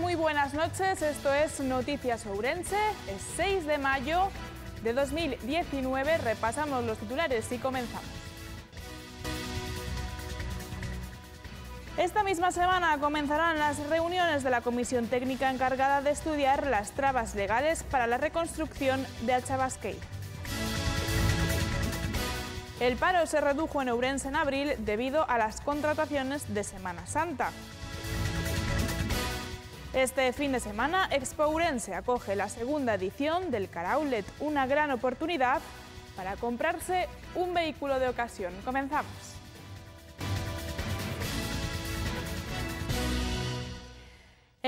Muy buenas noches. Esto es Noticias Ourense. Es 6 de mayo de 2019. Repasamos los titulares y comenzamos. Esta misma semana comenzarán las reuniones de la Comisión Técnica encargada de estudiar las trabas legales para la reconstrucción de alchabasque. El paro se redujo en Ourense en abril debido a las contrataciones de Semana Santa. Este fin de semana, Expo Urense acoge la segunda edición del Caraulet, una gran oportunidad para comprarse un vehículo de ocasión. Comenzamos.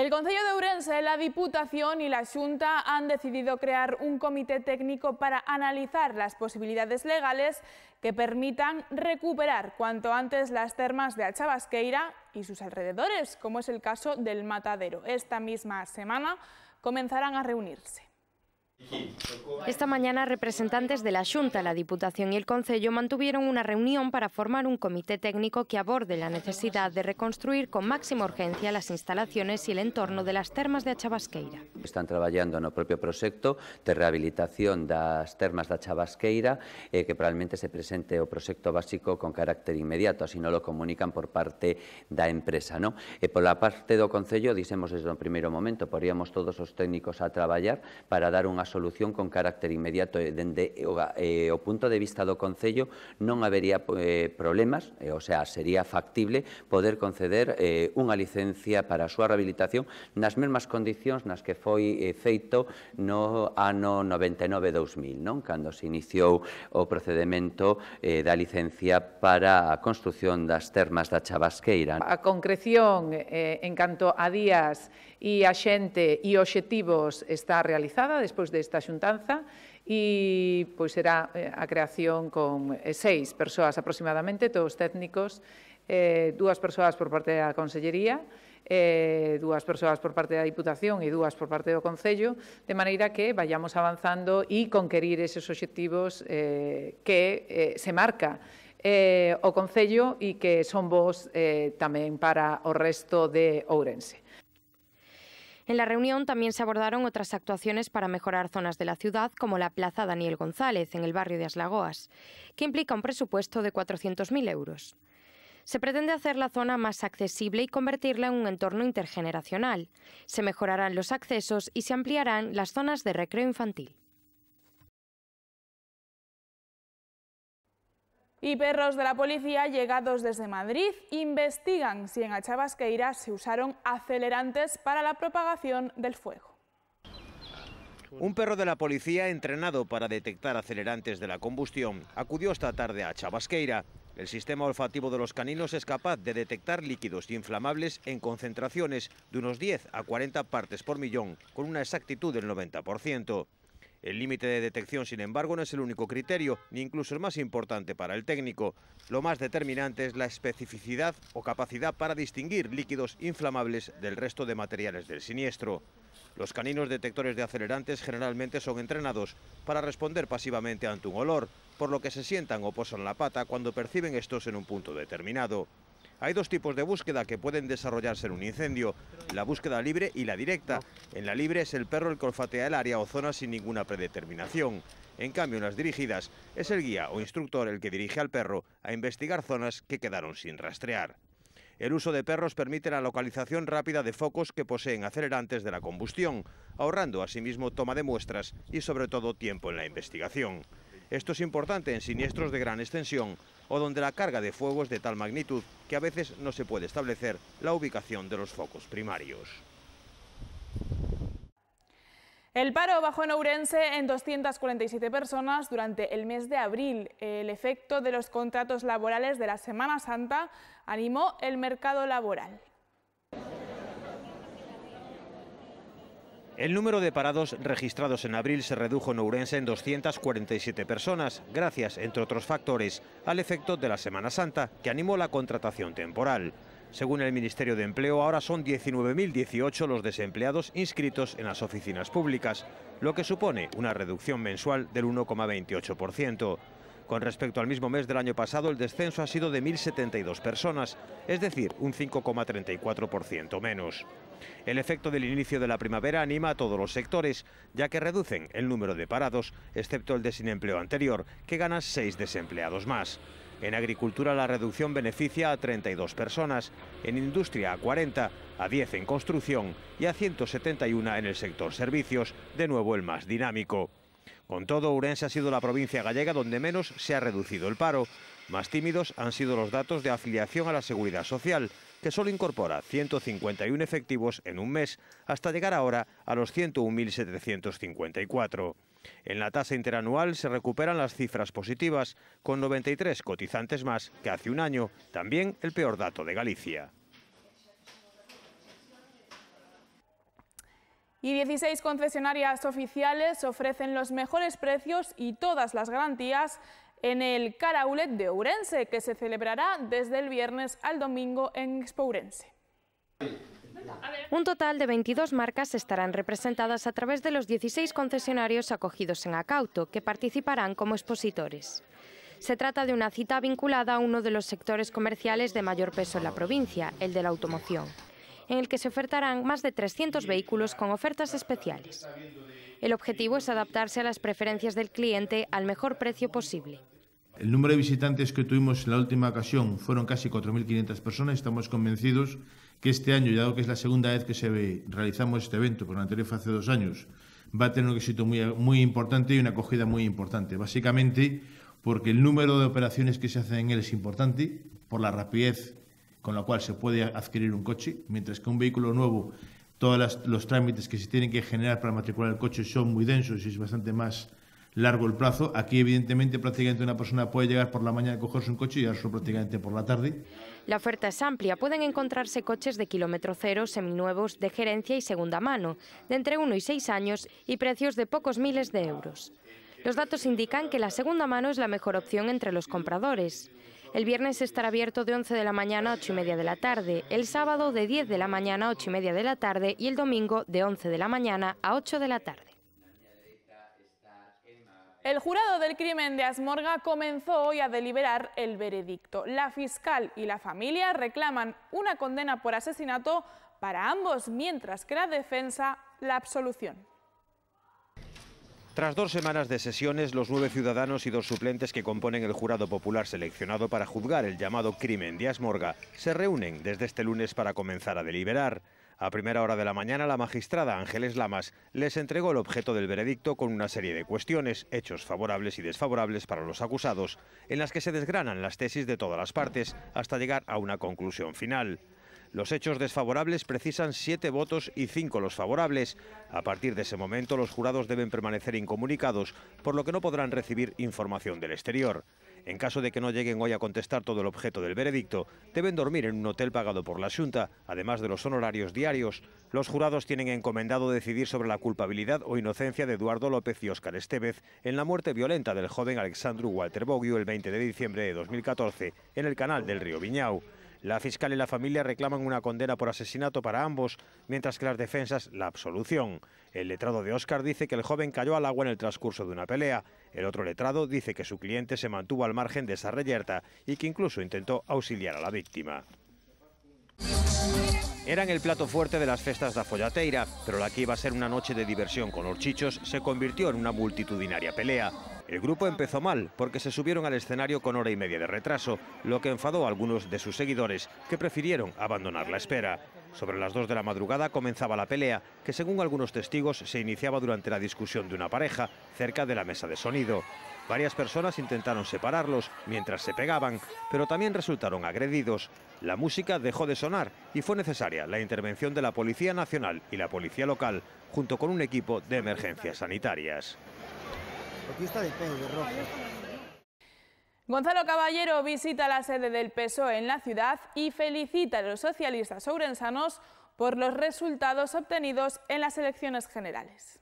El Consejo de Ourense, la Diputación y la Junta han decidido crear un comité técnico para analizar las posibilidades legales que permitan recuperar cuanto antes las termas de Achabasqueira y sus alrededores, como es el caso del Matadero. Esta misma semana comenzarán a reunirse. Esta mañana representantes de la Junta, la Diputación y el Concello mantuvieron una reunión para formar un comité técnico que aborde la necesidad de reconstruir con máxima urgencia las instalaciones y el entorno de las termas de Achabasqueira. Están traballando no propio proxecto de rehabilitación das termas da Achabasqueira eh, que probablemente se presente o proxecto básico con carácter inmediato, así non lo comunican por parte da empresa. No? E pola parte do Concello, dicemos desde o primeiro momento, poríamos todos os técnicos a traballar para dar unha solución con carácter inmediato e eh, dende eh, o, eh, o punto de vista do Concello non habería eh, problemas, eh, o sea, sería factible poder conceder eh, unha licencia para a súa rehabilitación nas mesmas condicións nas que foi eh, feito no ano 99-2000, non? cando se iniciou o procedimento eh, da licencia para a construción das termas da Chavasqueira. A concreción eh, en canto a días e a xente e obxectivos está realizada despois de desta xuntanza e pois será eh, a creación con eh, seis persoas aproximadamente, todos técnicos, eh, dúas persoas por parte da Consellería, eh, dúas persoas por parte da Diputación e dúas por parte do Concello, de maneira que vayamos avanzando e conquerir eses obxectivos eh, que eh, se marca eh, o Concello e que son vos eh, tamén para o resto de Ourense. En la reunión también se abordaron otras actuaciones para mejorar zonas de la ciudad, como la Plaza Daniel González, en el barrio de Aslagoas, que implica un presupuesto de 400.000 euros. Se pretende hacer la zona más accesible y convertirla en un entorno intergeneracional. Se mejorarán los accesos y se ampliarán las zonas de recreo infantil. Y perros de la policía llegados desde Madrid investigan si en Achavasqueira se usaron acelerantes para la propagación del fuego. Un perro de la policía entrenado para detectar acelerantes de la combustión acudió esta tarde a Chabasqueira. El sistema olfativo de los caninos es capaz de detectar líquidos inflamables en concentraciones de unos 10 a 40 partes por millón, con una exactitud del 90%. El límite de detección, sin embargo, no es el único criterio, ni incluso el más importante para el técnico. Lo más determinante es la especificidad o capacidad para distinguir líquidos inflamables del resto de materiales del siniestro. Los caninos detectores de acelerantes generalmente son entrenados para responder pasivamente ante un olor, por lo que se sientan o posan la pata cuando perciben estos en un punto determinado. Hay dos tipos de búsqueda que pueden desarrollarse en un incendio, la búsqueda libre y la directa. En la libre es el perro el que olfatea el área o zona sin ninguna predeterminación. En cambio, en las dirigidas, es el guía o instructor el que dirige al perro a investigar zonas que quedaron sin rastrear. El uso de perros permite la localización rápida de focos que poseen acelerantes de la combustión, ahorrando asimismo toma de muestras y sobre todo tiempo en la investigación. Esto es importante en siniestros de gran extensión o donde la carga de fuego es de tal magnitud que a veces no se puede establecer la ubicación de los focos primarios. El paro bajó en Ourense en 247 personas durante el mes de abril. El efecto de los contratos laborales de la Semana Santa animó el mercado laboral. El número de parados registrados en abril se redujo en Ourense en 247 personas, gracias, entre otros factores, al efecto de la Semana Santa, que animó la contratación temporal. Según el Ministerio de Empleo, ahora son 19.018 los desempleados inscritos en las oficinas públicas, lo que supone una reducción mensual del 1,28%. Con respecto al mismo mes del año pasado, el descenso ha sido de 1.072 personas, es decir, un 5,34% menos. El efecto del inicio de la primavera anima a todos los sectores, ya que reducen el número de parados, excepto el de sin empleo anterior, que gana seis desempleados más. En agricultura la reducción beneficia a 32 personas, en industria a 40, a 10 en construcción y a 171 en el sector servicios, de nuevo el más dinámico. Con todo, Urense ha sido la provincia gallega donde menos se ha reducido el paro. Más tímidos han sido los datos de afiliación a la Seguridad Social, que solo incorpora 151 efectivos en un mes, hasta llegar ahora a los 101.754. En la tasa interanual se recuperan las cifras positivas, con 93 cotizantes más que hace un año, también el peor dato de Galicia. y 16 concesionarias oficiales ofrecen los mejores precios y todas las garantías en el Caraulet de Ourense, que se celebrará desde el viernes al domingo en Expo Ourense. Un total de 22 marcas estarán representadas a través de los 16 concesionarios acogidos en Acauto, que participarán como expositores. Se trata de una cita vinculada a uno de los sectores comerciales de mayor peso en la provincia, el de la automoción en el que se ofertarán más de 300 vehículos con ofertas especiales. El objetivo es adaptarse a las preferencias del cliente al mejor precio posible. El número de visitantes que tuvimos en la última ocasión fueron casi 4.500 personas. Estamos convencidos que este año, dado que es la segunda vez que realizamos este evento, por la anterior fue hace dos años, va a tener un éxito muy importante y una acogida muy importante. Básicamente porque el número de operaciones que se hacen en él es importante, por la rapidez con la cual se puede adquirir un coche, mientras que un vehículo nuevo, todos los trámites que se tienen que generar para matricular el coche son muy densos y es bastante más largo el plazo. Aquí, evidentemente, prácticamente una persona puede llegar por la mañana a cogerse un coche y su prácticamente por la tarde. La oferta es amplia. Pueden encontrarse coches de kilómetro cero, seminuevos, de gerencia y segunda mano, de entre uno y seis años y precios de pocos miles de euros. Los datos indican que la segunda mano es la mejor opción entre los compradores. El viernes estará abierto de 11 de la mañana a 8 y media de la tarde, el sábado de 10 de la mañana a 8 y media de la tarde y el domingo de 11 de la mañana a 8 de la tarde. El jurado del crimen de Asmorga comenzó hoy a deliberar el veredicto. La fiscal y la familia reclaman una condena por asesinato para ambos, mientras que la defensa la absolución. Tras dos semanas de sesiones, los nueve ciudadanos y dos suplentes que componen el jurado popular seleccionado para juzgar el llamado crimen de Asmorga se reúnen desde este lunes para comenzar a deliberar. A primera hora de la mañana, la magistrada Ángeles Lamas les entregó el objeto del veredicto con una serie de cuestiones, hechos favorables y desfavorables para los acusados, en las que se desgranan las tesis de todas las partes hasta llegar a una conclusión final. Los hechos desfavorables precisan siete votos y cinco los favorables. A partir de ese momento, los jurados deben permanecer incomunicados, por lo que no podrán recibir información del exterior. En caso de que no lleguen hoy a contestar todo el objeto del veredicto, deben dormir en un hotel pagado por la Junta, además de los honorarios diarios. Los jurados tienen encomendado decidir sobre la culpabilidad o inocencia de Eduardo López y Óscar Estevez en la muerte violenta del joven Alexandru Walter Bogiu el 20 de diciembre de 2014 en el canal del río Viñau. La fiscal y la familia reclaman una condena por asesinato para ambos, mientras que las defensas la absolución. El letrado de Oscar dice que el joven cayó al agua en el transcurso de una pelea. El otro letrado dice que su cliente se mantuvo al margen de esa reyerta y que incluso intentó auxiliar a la víctima. Eran el plato fuerte de las festas de Follateira, pero la que iba a ser una noche de diversión con horchichos se convirtió en una multitudinaria pelea. El grupo empezó mal porque se subieron al escenario con hora y media de retraso, lo que enfadó a algunos de sus seguidores, que prefirieron abandonar la espera. Sobre las dos de la madrugada comenzaba la pelea, que según algunos testigos se iniciaba durante la discusión de una pareja cerca de la mesa de sonido. Varias personas intentaron separarlos mientras se pegaban, pero también resultaron agredidos. La música dejó de sonar y fue necesaria la intervención de la Policía Nacional y la Policía Local, junto con un equipo de emergencias sanitarias. Aquí está de pelo, de rojo. Gonzalo Caballero visita la sede del PSOE en la ciudad y felicita a los socialistas ourensanos por los resultados obtenidos en las elecciones generales.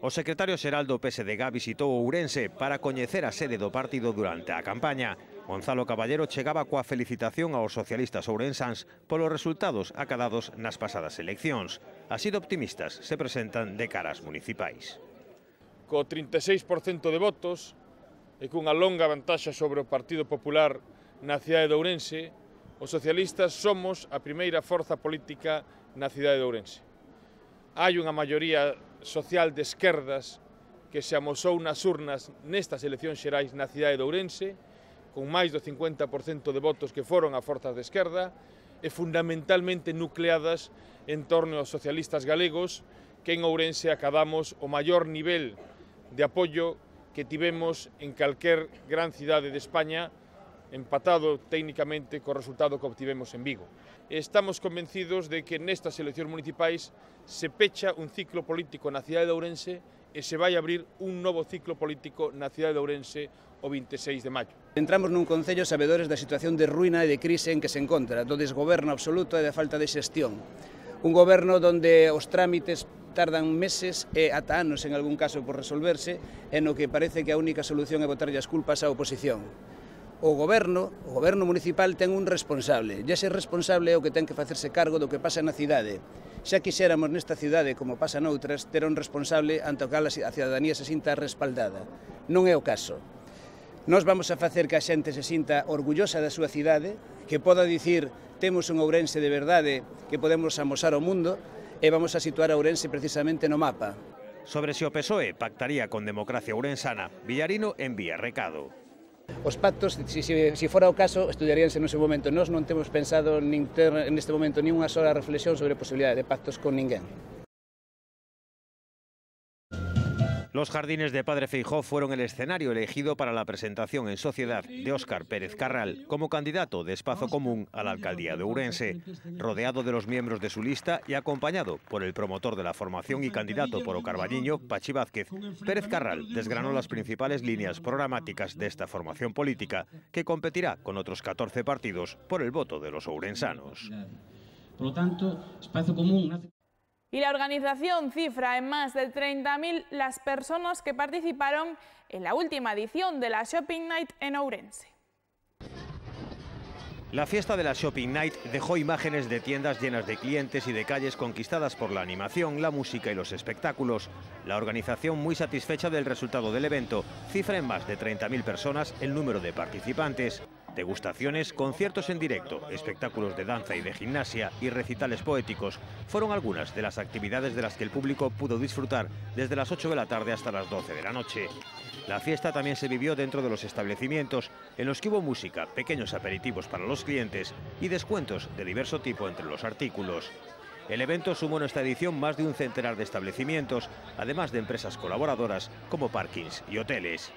O secretario xeral do PSDG visitou Ourense para coñecer a sede do partido durante a campaña. Gonzalo Caballero chegaba coa felicitación aos socialistas ourensans polos resultados acadados nas pasadas eleccións. Así de optimistas se presentan de caras municipais co 36% de votos e cunha longa vantaxa sobre o Partido Popular na cidade de Ourense, os socialistas somos a primeira forza política na cidade de Ourense. Hai unha maioría social de esquerdas que se amosou nas urnas nestas eleccións xerais na cidade de Ourense, con máis do 50% de votos que foron a forzas de esquerda, e fundamentalmente nucleadas en torno aos socialistas galegos, que en Ourense acabamos o maior nivel de apoio que tivemos en calquer gran cidade de España empatado técnicamente co resultado que obtivemos en Vigo. Estamos convencidos de que nestas eleccións municipais se pecha un ciclo político na cidade de Ourense e se vai abrir un novo ciclo político na cidade de Ourense o 26 de maio. Entramos nun Concello sabedores da situación de ruína e de crise en que se encontra, do desgoberno absoluto e da falta de xestión. Un goberno donde os trámites tardan meses e ata anos en algún caso por resolverse e no que parece que a única solución é botarlle as culpas á oposición. O goberno, o goberno municipal ten un responsable, e ese responsable é o que ten que facerse cargo do que pasa na cidade. Xa quixéramos nesta cidade, como pasa noutras, ter un responsable ante o cal a cidadanía se sinta respaldada. Non é o caso. Nos vamos a facer que a xente se sinta orgullosa da súa cidade, que poda dicir temos un Ourense de verdade que podemos amosar ao mundo, e vamos a situar a Ourense precisamente no mapa. Sobre se o PSOE pactaría con democracia ourensana, Villarino envía recado. Os pactos, se, se, se fora o caso, estudiaríanse no seu momento. Nós non temos pensado nin ter neste momento nin unha sola reflexión sobre a posibilidade de pactos con ninguén. Los jardines de Padre Feijó fueron el escenario elegido para la presentación en sociedad de Óscar Pérez Carral como candidato de Espacio Común a la alcaldía de Ourense, rodeado de los miembros de su lista y acompañado por el promotor de la formación y candidato por Ocarvalliño, Pachi Vázquez. Pérez Carral desgranó las principales líneas programáticas de esta formación política, que competirá con otros 14 partidos por el voto de los ourensanos. Por lo tanto, Espacio Común y la organización cifra en más de 30.000 las personas que participaron en la última edición de la Shopping Night en Ourense. La fiesta de la Shopping Night dejó imágenes de tiendas llenas de clientes y de calles conquistadas por la animación, la música y los espectáculos. La organización, muy satisfecha del resultado del evento, cifra en más de 30.000 personas el número de participantes. Degustaciones, conciertos en directo, espectáculos de danza y de gimnasia y recitales poéticos fueron algunas de las actividades de las que el público pudo disfrutar desde las 8 de la tarde hasta las 12 de la noche. La fiesta también se vivió dentro de los establecimientos, en los que hubo música, pequeños aperitivos para los clientes y descuentos de diverso tipo entre los artículos. El evento sumó en esta edición más de un centenar de establecimientos, además de empresas colaboradoras como parkings y hoteles.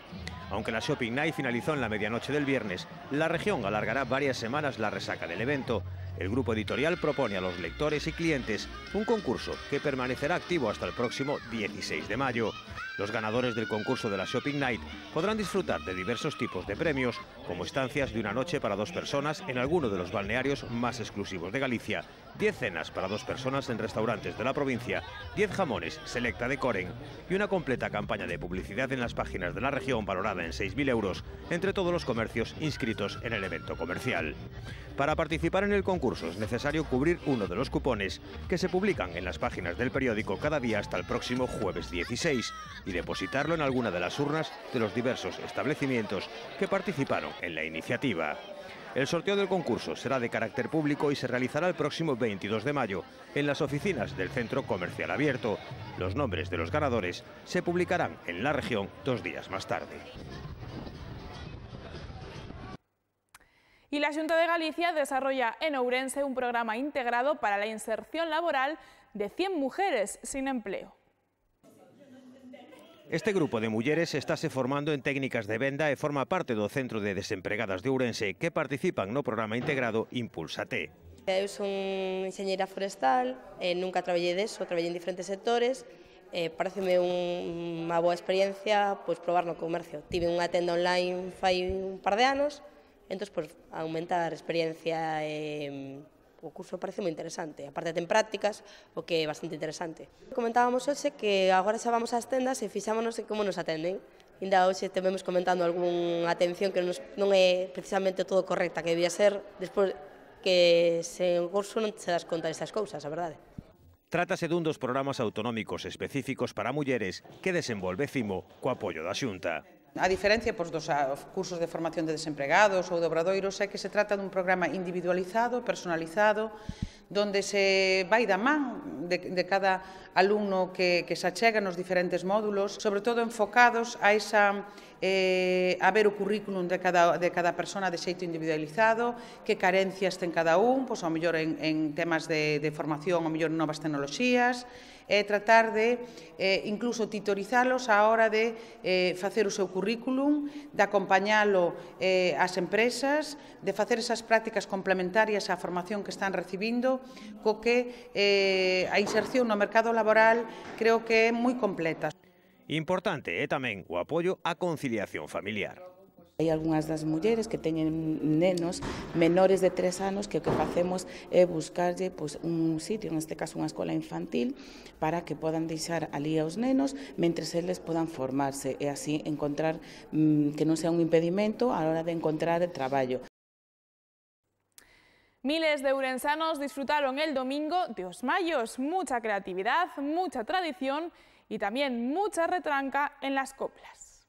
Aunque la Shopping Night finalizó en la medianoche del viernes, la región alargará varias semanas la resaca del evento. El grupo editorial propone a los lectores y clientes un concurso que permanecerá activo hasta el próximo 16 de mayo. Los ganadores del concurso de la Shopping Night podrán disfrutar de diversos tipos de premios, como estancias de una noche para dos personas en alguno de los balnearios más exclusivos de Galicia 10 cenas para dos personas en restaurantes de la provincia, 10 jamones selecta de Coren y una completa campaña de publicidad en las páginas de la región valorada en 6.000 euros entre todos los comercios inscritos en el evento comercial. Para participar en el concurso es necesario cubrir uno de los cupones que se publican en las páginas del periódico cada día hasta el próximo jueves 16 y depositarlo en alguna de las urnas de los diversos establecimientos que participaron en la iniciativa. El sorteo del concurso será de carácter público y se realizará el próximo 22 de mayo en las oficinas del Centro Comercial Abierto. Los nombres de los ganadores se publicarán en la región dos días más tarde. Y la Junta de Galicia desarrolla en Ourense un programa integrado para la inserción laboral de 100 mujeres sin empleo. Este grupo de mulleres estáse formando en técnicas de venda e forma parte do Centro de Desempregadas de Ourense que participan no programa integrado Impulsate. Eh, eu son enxeñeira forestal, eh, nunca traballei deso, traballei en diferentes sectores, eh, pareceme un, unha boa experiencia pois, probar no comercio. Tive unha tenda online fai un par de anos, entón, pois, aumentar a experiencia e... Eh, o curso parece moi interesante. A parte ten prácticas, o que é bastante interesante. Comentábamos hoxe que agora xa vamos ás tendas e fixámonos en como nos atenden. Inda hoxe tememos comentando algunha atención que nos, non é precisamente todo correcta que debía ser, despois que se en curso non se das conta destas cousas, a verdade. Trátase dun dos programas autonómicos específicos para mulleres que desenvolve FIMO co apoio da Xunta. A diferencia pois, dos ah, cursos de formación de desempregados ou de obradoiros é que se trata dun programa individualizado, personalizado, donde se vai da man de, de cada alumno que, que se achega nos diferentes módulos, sobre todo enfocados a esa eh, a ver o currículum de cada, de cada persona de xeito individualizado, que carencias ten cada un, pois, ao mellor en, en temas de, de formación, ao mellor novas tecnoloxías, é eh, tratar de eh, incluso titorizarlos á hora de eh, facer o seu currículum, de acompañalo eh, ás empresas, de facer esas prácticas complementarias á formación que están recibindo, co que eh, a inserción no mercado laboral creo que é moi completa. Importante é eh, tamén o apoio á conciliación familiar. Hai algunhas das mulleres que teñen nenos menores de tres anos que o que facemos é buscarlle pois, un sitio, neste caso unha escola infantil, para que podan deixar ali aos nenos mentres eles podan formarse e así encontrar mmm, que non sea un impedimento á hora de encontrar traballo. Miles de urensanos disfrutaron el domingo de Mayos. mucha creatividad, mucha tradición y también mucha retranca en las coplas.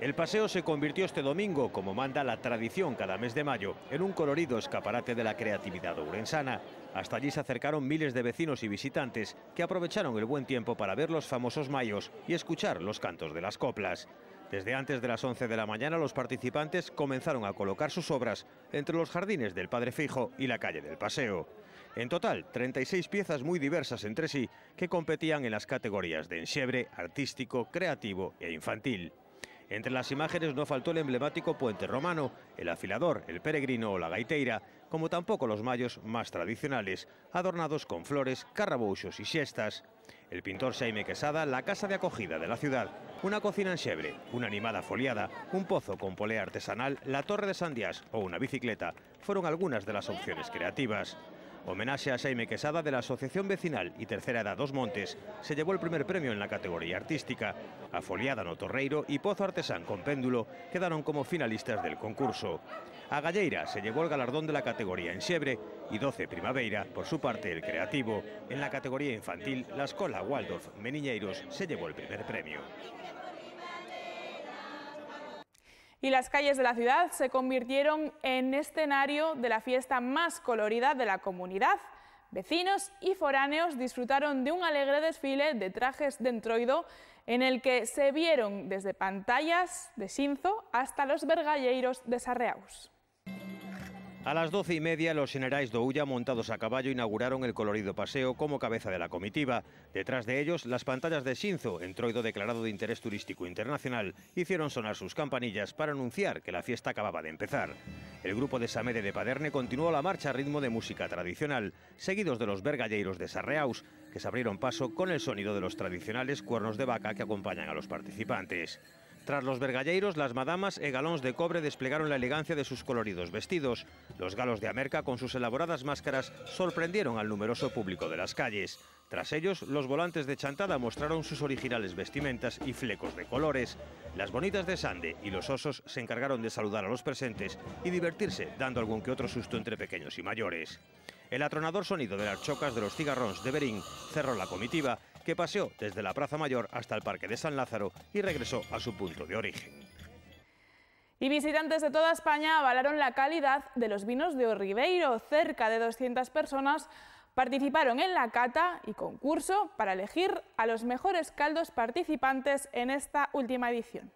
El paseo se convirtió este domingo, como manda la tradición cada mes de mayo, en un colorido escaparate de la creatividad urensana. Hasta allí se acercaron miles de vecinos y visitantes que aprovecharon el buen tiempo para ver los famosos mayos y escuchar los cantos de las coplas. Desde antes de las 11 de la mañana los participantes comenzaron a colocar sus obras entre los jardines del Padre Fijo y la calle del Paseo. En total, 36 piezas muy diversas entre sí que competían en las categorías de enxebre, artístico, creativo e infantil. Entre las imágenes no faltó el emblemático puente romano, el afilador, el peregrino o la gaiteira, como tampoco los mayos más tradicionales, adornados con flores, carrabuchos y siestas. El pintor Jaime Quesada, la casa de acogida de la ciudad, una cocina en Chebre, una animada foliada, un pozo con polea artesanal, la torre de San Díaz o una bicicleta, fueron algunas de las opciones creativas. Homenaje a Jaime Quesada de la Asociación Vecinal y Tercera Edad Dos Montes se llevó el primer premio en la categoría artística. Foliada no Torreiro y Pozo Artesán con péndulo quedaron como finalistas del concurso. A Galleira se llevó el galardón de la categoría siebre y 12 Primavera, por su parte, el creativo. En la categoría infantil, la Escola Waldorf Meniñeiros se llevó el primer premio y las calles de la ciudad se convirtieron en escenario de la fiesta más colorida de la comunidad. Vecinos y foráneos disfrutaron de un alegre desfile de trajes de en el que se vieron desde pantallas de Sinzo hasta los vergalleiros de Sarreaus. A las doce y media, los generais de Ulla, montados a caballo, inauguraron el colorido paseo como cabeza de la comitiva. Detrás de ellos, las pantallas de Shinzo, entroido declarado de interés turístico internacional, hicieron sonar sus campanillas para anunciar que la fiesta acababa de empezar. El grupo de Samede de Paderne continuó la marcha a ritmo de música tradicional, seguidos de los vergalleiros de Sarreaus, que se abrieron paso con el sonido de los tradicionales cuernos de vaca que acompañan a los participantes. Tras los vergalleiros, las madamas e galons de cobre desplegaron la elegancia de sus coloridos vestidos. Los galos de américa con sus elaboradas máscaras, sorprendieron al numeroso público de las calles. Tras ellos, los volantes de chantada mostraron sus originales vestimentas y flecos de colores. Las bonitas de Sande y los osos se encargaron de saludar a los presentes y divertirse, dando algún que otro susto entre pequeños y mayores. El atronador sonido de las chocas de los cigarróns de Berín cerró la comitiva que paseó desde la Plaza Mayor hasta el Parque de San Lázaro y regresó a su punto de origen. Y visitantes de toda España avalaron la calidad de los vinos de Orribeiro. Cerca de 200 personas participaron en la cata y concurso para elegir a los mejores caldos participantes en esta última edición.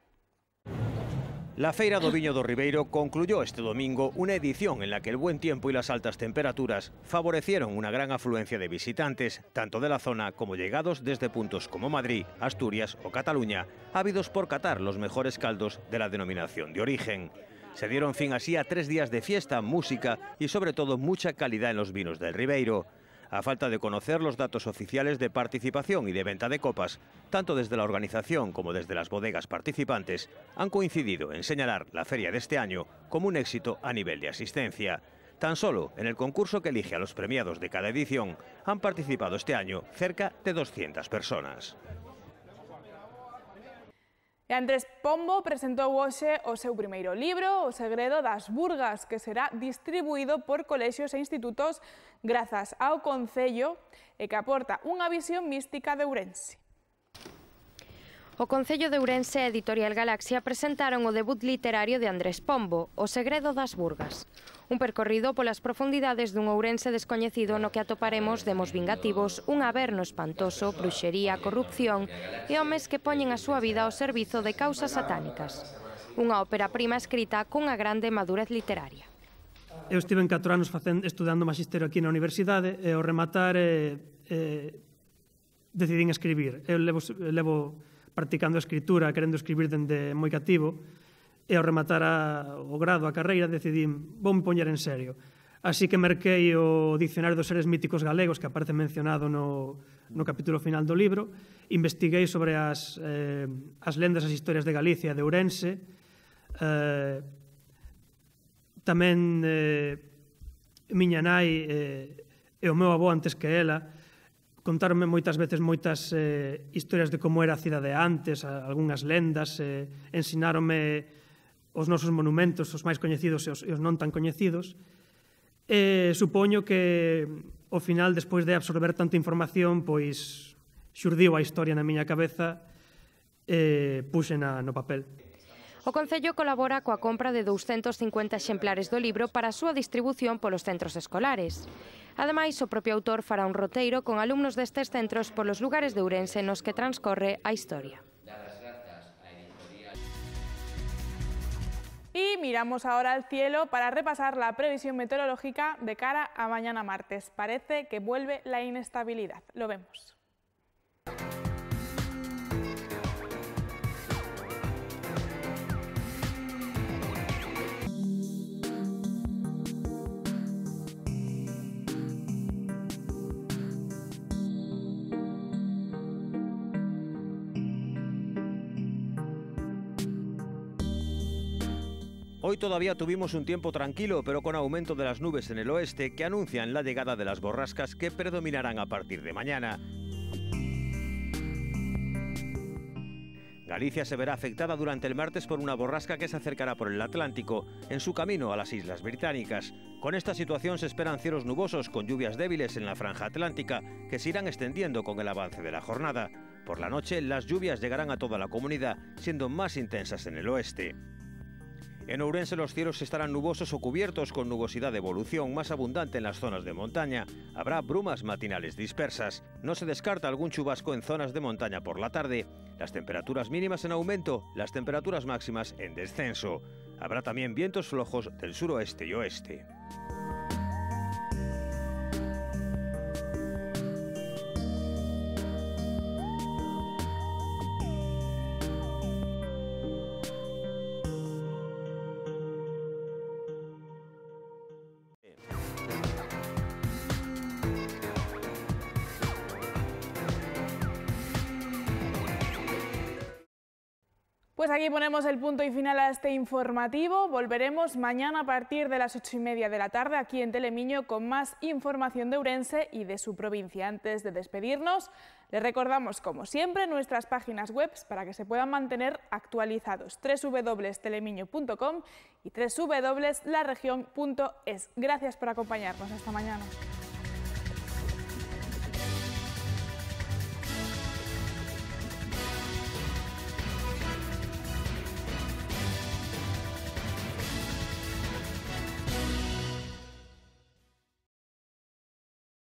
La Feira do Viño do Ribeiro concluyó este domingo una edición en la que el buen tiempo y las altas temperaturas favorecieron una gran afluencia de visitantes, tanto de la zona como llegados desde puntos como Madrid, Asturias o Cataluña, ávidos por catar los mejores caldos de la denominación de origen. Se dieron fin así a tres días de fiesta, música y sobre todo mucha calidad en los vinos del Ribeiro a falta de conocer los datos oficiales de participación y de venta de copas, tanto desde la organización como desde las bodegas participantes, han coincidido en señalar la feria de este año como un éxito a nivel de asistencia. Tan solo en el concurso que elige a los premiados de cada edición han participado este año cerca de 200 personas. E Andrés Pombo presentou hoxe o seu primeiro libro, O segredo das burgas, que será distribuído por colexios e institutos grazas ao Concello e que aporta unha visión mística de Ourense. O Concello de Ourense e Editorial Galaxia presentaron o debut literario de Andrés Pombo, O segredo das burgas. Un percorrido polas profundidades dun Ourense descoñecido no que atoparemos demos vingativos, un averno espantoso, bruxería, corrupción e homes que poñen a súa vida ao servizo de causas satánicas. Unha ópera prima escrita cunha grande madurez literaria. Eu estive en 4 anos facendo, estudando magisterio aquí na universidade e ao rematar eh, eh, decidín escribir. Eu levo, levo practicando a escritura, querendo escribir dende moi cativo, e ao rematar a, o grado, a carreira, decidín, vou me poñer en serio. Así que merquei o Dicionario dos Seres Míticos Galegos, que aparece mencionado no, no capítulo final do libro, investiguei sobre as, eh, as lendas as historias de Galicia e de Ourense, eh, tamén eh, miña nai eh, e o meu avó antes que ela contaronme moitas veces moitas eh, historias de como era a cidade antes, a, algunhas lendas, eh, ensinaronme os nosos monumentos, os máis coñecidos e os, e os non tan coñecidos. E eh, supoño que ao final, despois de absorber tanta información, pois xurdiu a historia na miña cabeza e eh, puxen na, no papel. O Concello colabora coa compra de 250 exemplares do libro para a súa distribución polos centros escolares. Ademais, o propio autor fará un roteiro con alumnos destes centros polos lugares de Ourense nos que transcorre a historia. Y miramos ahora al cielo para repasar la previsión meteorológica de cara a mañana martes. Parece que vuelve la inestabilidad. Lo vemos. Hoy todavía tuvimos un tiempo tranquilo, pero con aumento de las nubes en el oeste que anuncian la llegada de las borrascas que predominarán a partir de mañana. Galicia se verá afectada durante el martes por una borrasca que se acercará por el Atlántico en su camino a las Islas Británicas. Con esta situación se esperan cielos nubosos con lluvias débiles en la franja atlántica que se irán extendiendo con el avance de la jornada. Por la noche las lluvias llegarán a toda la comunidad, siendo más intensas en el oeste. En Ourense los cielos estarán nubosos o cubiertos con nubosidad de evolución más abundante en las zonas de montaña. Habrá brumas matinales dispersas. No se descarta algún chubasco en zonas de montaña por la tarde. Las temperaturas mínimas en aumento, las temperaturas máximas en descenso. Habrá también vientos flojos del suroeste y oeste. Pues aquí ponemos el punto y final a este informativo. Volveremos mañana a partir de las ocho y media de la tarde aquí en Telemiño con más información de Urense y de su provincia. Antes de despedirnos, les recordamos, como siempre, nuestras páginas web para que se puedan mantener actualizados. www.telemiño.com y www.laregion.es. Gracias por acompañarnos. Hasta mañana.